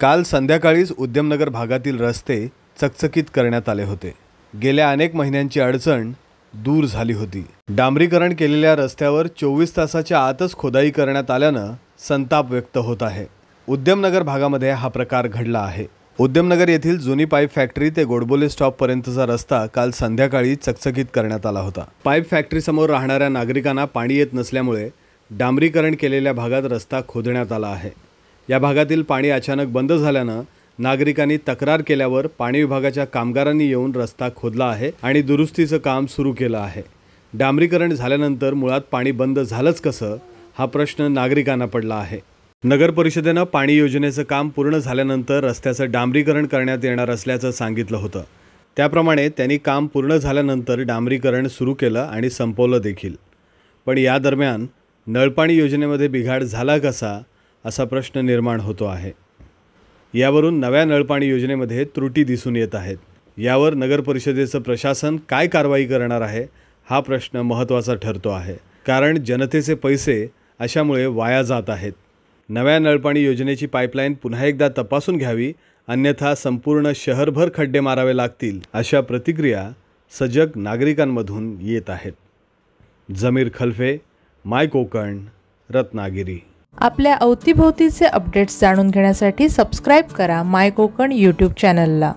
काल संध्याकाळीच उद्यमनगर भागातील रस्ते चकचकीत करण्यात आले होते गेल्या अनेक महिन्यांची अडचण दूर झाली होती डांबरीकरण केलेल्या रस्त्यावर चोवीस तासाच्या आतच खोदाई करण्यात आल्यानं संताप व्यक्त होत आहे उद्यमनगर भागामध्ये हा प्रकार घडला आहे उद्यमनगर येथील जुनी पाईप फॅक्टरी ते गोडबोले स्टॉपपर्यंतचा रस्ता काल संध्याकाळी चकचकीत करण्यात आला होता पाईप फॅक्टरीसमोर राहणाऱ्या नागरिकांना पाणी येत नसल्यामुळे डांबरीकरण केलेल्या भागात रस्ता खोदण्यात आला आहे या भागातील पाणी अचानक बंद झाल्यानं नागरिकांनी तक्रार केल्यावर पाणी विभागाच्या कामगारांनी येऊन रस्ता खोदला आहे आणि दुरुस्तीचं काम सुरू केलं आहे डांबरीकरण झाल्यानंतर मुळात पाणी बंद झालंच कसं हा प्रश्न नागरिकांना पडला आहे नगर परिषदेनं पाणी योजनेचं काम पूर्ण झाल्यानंतर रस्त्याचं डांबरीकरण करण्यात येणार असल्याचं सांगितलं होतं त्याप्रमाणे त्यांनी काम पूर्ण झाल्यानंतर डांबरीकरण सुरू केलं आणि संपवलं देखील पण या दरम्यान नळपाणी योजनेमध्ये बिघाड झाला कसा असा प्रश्न निर्माण होतो आहे यावरून नव्या नळपाणी योजनेमध्ये त्रुटी दिसून येत आहेत यावर नगरपरिषदेचं प्रशासन काय कारवाई करणार आहे हा प्रश्न महत्त्वाचा ठरतो आहे कारण जनतेचे पैसे अशामुळे वाया जात आहेत नव्या नळपाणी योजनेची पाईपलाईन पुन्हा एकदा तपासून घ्यावी अन्यथा संपूर्ण शहरभर खड्डे मारावे लागतील अशा प्रतिक्रिया सजग नागरिकांमधून येत आहेत जमीर खलफे माय कोकण रत्नागिरी आपल्या अवतीभोवतीचे अपडेट्स जाणून घेण्यासाठी सबस्क्राईब करा माय कोकण यूट्यूब चॅनलला